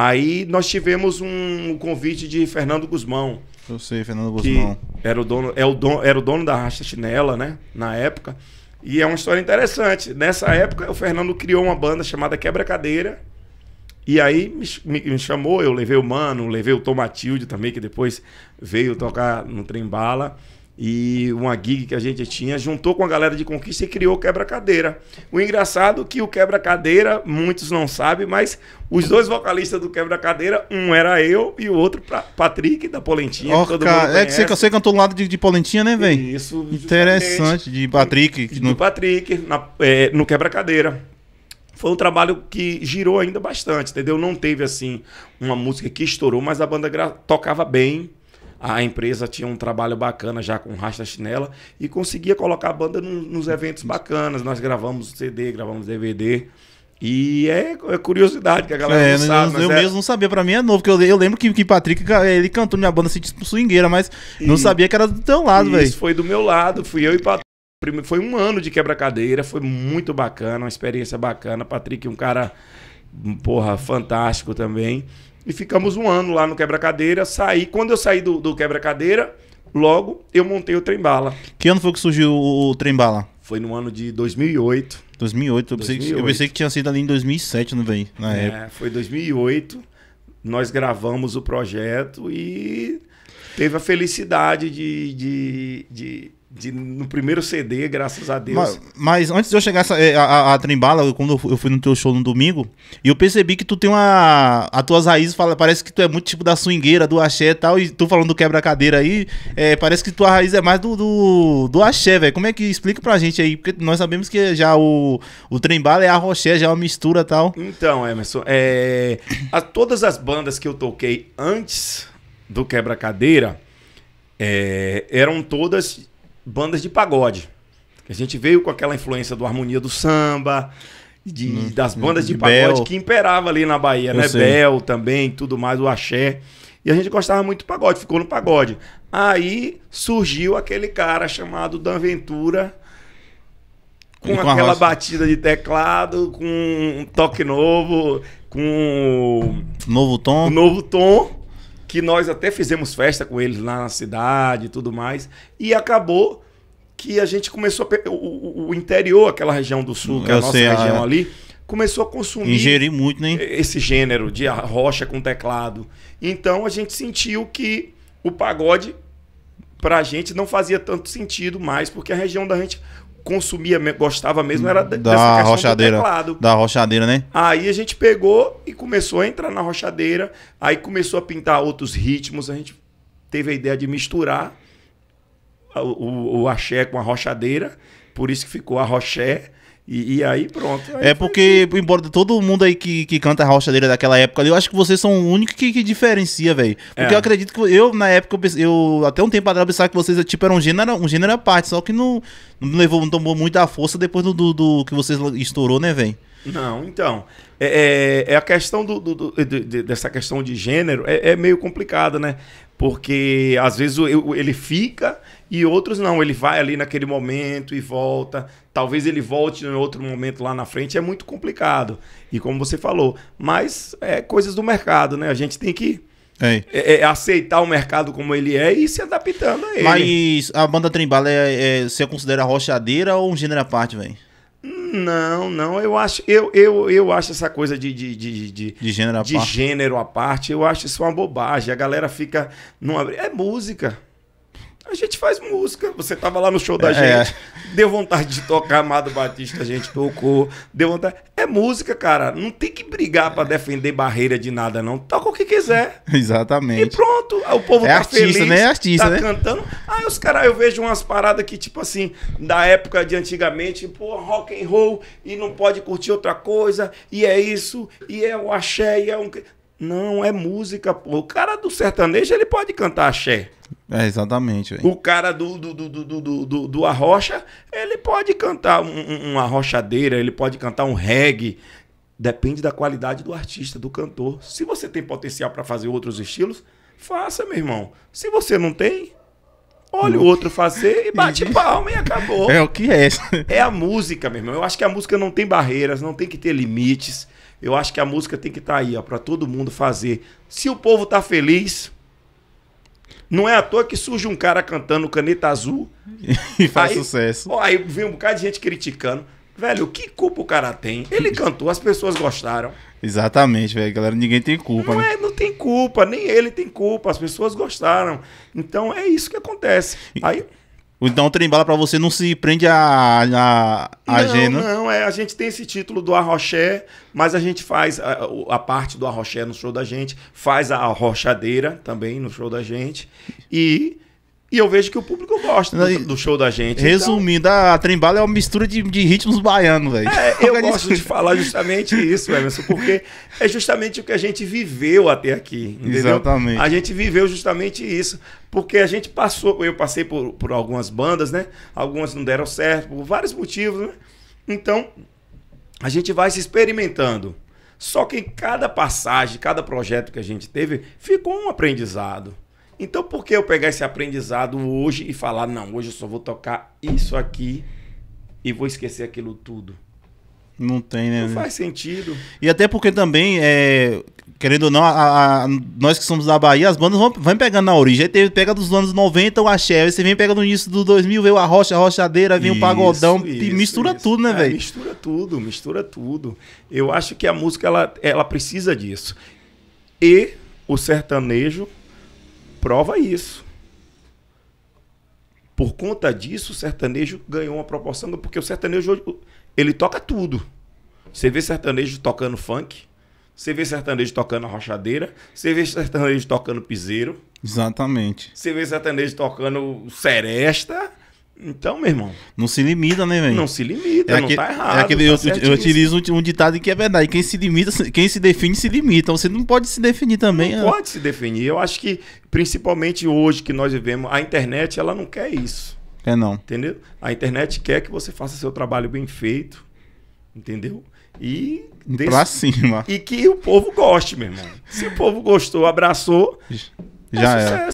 Aí nós tivemos um convite de Fernando Guzmão. Eu sei, Fernando Guzmão. Era o dono, é o dono, era o dono da Racha Chinela, né? Na época. E é uma história interessante. Nessa época, o Fernando criou uma banda chamada Quebra Cadeira. E aí me, me, me chamou, eu levei o Mano, levei o Tomatilde também, que depois veio tocar no Trembala. Bala e uma gig que a gente tinha, juntou com a galera de conquista e criou quebra-cadeira. O engraçado é que o quebra-cadeira, muitos não sabem, mas os dois vocalistas do quebra-cadeira, um era eu e o outro Patrick da Polentinha. Orca, que é que você, você cantou do lado de, de Polentinha, né, velho? Isso. Interessante, de Patrick. De, no... Do Patrick, na, é, no quebra-cadeira foi um trabalho que girou ainda bastante, entendeu? Não teve assim uma música que estourou, mas a banda tocava bem, a empresa tinha um trabalho bacana já com Rasta Chinela e conseguia colocar a banda no, nos eventos bacanas. Nós gravamos CD, gravamos DVD. E é, é curiosidade que a galera é, não né, sabe. Eu, eu é... mesmo não sabia, pra mim é novo, porque eu, eu lembro que, que Patrick ele cantou minha banda assim, tipo swingueira, mas e... não sabia que era do teu lado, velho. Isso foi do meu lado, fui eu e Patrick. Foi um ano de quebra-cadeira, foi muito bacana, uma experiência bacana. Patrick, um cara, porra, fantástico também. E ficamos um ano lá no quebra-cadeira. Saí. Quando eu saí do, do quebra-cadeira, logo eu montei o Trembala. Que ano foi que surgiu o Trembala? Foi no ano de 2008. 2008, eu pensei, 2008. Que, eu pensei que tinha sido ali em 2007, não vem? Na é, época. foi 2008. Nós gravamos o projeto e teve a felicidade de, de, de, de, no primeiro CD, graças a Deus. Mas, mas antes de eu chegar a, eh, a, a Trembala, quando eu fui no teu show no domingo, eu percebi que tu tem uma. As tuas raízes fala, parece que tu é muito tipo da swingueira, do axé e tal, e tu falando do quebra-cadeira aí, é, parece que tua raiz é mais do, do, do axé, velho. Como é que explica pra gente aí? Porque nós sabemos que já o, o Trembala é a roché, já é uma mistura e tal. Então, Emerson, é, a, todas as bandas que eu toquei antes do quebra-cadeira é, eram todas bandas de pagode. A gente veio com aquela influência do harmonia do samba, de, hum, das hum, bandas de, de pagode que imperava ali na Bahia, Eu né? Sei. Bel também, tudo mais, o axé. E a gente gostava muito do pagode, ficou no pagode. Aí surgiu aquele cara chamado Dan Ventura, com, com aquela batida de teclado, com um toque novo, com. Novo tom. Um novo tom que nós até fizemos festa com eles lá na cidade e tudo mais. E acabou que a gente começou a, o, o, interior, aquela região do sul, que é a nossa sei, região é. ali, começou a consumir ingerir muito, né? Esse gênero de rocha com teclado. Então a gente sentiu que o pagode pra gente não fazia tanto sentido mais, porque a região da gente consumia, gostava mesmo era da dessa rochadeira, teclado. Da rochadeira, né? Aí a gente pegou e começou a entrar na rochadeira, aí começou a pintar outros ritmos, a gente teve a ideia de misturar o, o, o axé com a rochadeira, por isso que ficou a roché. E, e, aí pronto. Aí é porque, embora todo mundo aí que, que canta a rochadeira daquela época ali, eu acho que vocês são o único que, que diferencia, velho. Porque é. eu acredito que eu, na época, eu, eu até um tempo atrás pensava que vocês tipo, eram um gênero, um gênero à parte, só que não, não levou, não tomou muita força depois do, do, do que vocês estourou, né, velho? Não, então. É, é, é, a questão do, do, do dessa questão de gênero é, é meio complicada, né? Porque às vezes ele fica e outros não. Ele vai ali naquele momento e volta. Talvez ele volte em outro momento lá na frente. É muito complicado. E como você falou, mas é coisas do mercado, né? A gente tem que. É. É, aceitar o mercado como ele é e se adaptando a ele. Mas a banda Trimbala é, é, você considera rochadeira ou um gênero à parte, velho? Não, não. Eu acho, eu, eu, eu acho essa coisa de, de, de, de, de gênero à de parte. gênero à parte, eu acho isso uma bobagem. A galera fica. Numa... É música. A gente faz música. Você tava lá no show da é, é. gente. Deu vontade de tocar Amado Batista, a gente tocou. Deu vontade. É música, cara. Não tem que brigar é. para defender barreira de nada, não. Toca o que quiser. Exatamente. E pronto. Ah, o povo é tá artista, feliz. Né? É artista, tá né? cantando. Aí ah, os caras, eu vejo umas paradas que, tipo assim, da época de antigamente, pô, rock and roll e não pode curtir outra coisa. E é isso. E é o axé. E é um. Não, é música, pô. O cara do sertanejo, ele pode cantar axé. É, exatamente. Véio. O cara do, do, do, do, do, do, do Arrocha, ele pode cantar um, um, uma rochadeira, ele pode cantar um reggae. Depende da qualidade do artista, do cantor. Se você tem potencial para fazer outros estilos, faça, meu irmão. Se você não tem, olha o outro fazer e bate palma e acabou. É o que é. É a música, meu irmão. Eu acho que a música não tem barreiras, não tem que ter limites. Eu acho que a música tem que estar tá aí, ó, para todo mundo fazer. Se o povo tá feliz, não é à toa que surge um cara cantando caneta azul. e faz aí, sucesso. Ó, aí vem um bocado de gente criticando. Velho, que culpa o cara tem? Ele cantou, as pessoas gostaram. Exatamente, velho. Galera, ninguém tem culpa. Não, né? é, não tem culpa, nem ele tem culpa. As pessoas gostaram. Então é isso que acontece. Aí. Então, o trem bala pra você não se prende a, a, a Não, não, é, a gente tem esse título do Arroché, mas a gente faz a, a parte do Arroché no show da gente, faz a arrochadeira também no show da gente. E e eu vejo que o público gosta do, do show da gente. Então resumindo, então... a Trembala é uma mistura de, de ritmos baianos, velho. É, eu gosto de falar justamente isso, Emerson, porque é justamente o que a gente viveu até aqui. Entendeu? Exatamente. A gente viveu justamente isso. Porque a gente passou, eu passei por, por algumas bandas, né? Algumas não deram certo, por vários motivos, né? Então, a gente vai se experimentando. Só que em cada passagem, cada projeto que a gente teve, ficou um aprendizado. Então, por que eu pegar esse aprendizado hoje e falar, não, hoje eu só vou tocar isso aqui e vou esquecer aquilo tudo? Não tem, né? Não né? faz sentido. E até porque também, é, querendo ou não, a, a, nós que somos da Bahia, as bandas vão, vão pegando na origem. Aí teve, pega dos anos 90 o axé, você vem pega no início dos 2000, veio a rocha, a rochadeira, vem o pagodão, isso, e mistura isso. tudo, né, é, velho? É, mistura tudo, mistura tudo. Eu acho que a música, ela, ela precisa disso. E o sertanejo prova isso. Por conta disso, o sertanejo ganhou uma proporção, porque o sertanejo hoje, ele toca tudo. Você vê sertanejo tocando funk, você vê sertanejo tocando rochadeira, você vê sertanejo tocando piseiro. Exatamente. Você vê sertanejo tocando seresta. Então, meu irmão. Não se limita, né, velho? Não se limita, é não tá errado. É aquele, tá eu, eu, utilizo um, ditado que é verdade. Quem se limita, quem se define, se limita. Você não pode se definir também. Não é. pode se definir. Eu acho que, principalmente hoje que nós vivemos, a internet, ela não quer isso. É não. Entendeu? A internet quer que você faça seu trabalho bem feito. Entendeu? E. Desse... Pra cima. E que o povo goste, meu irmão. Se o povo gostou, abraçou. Já é.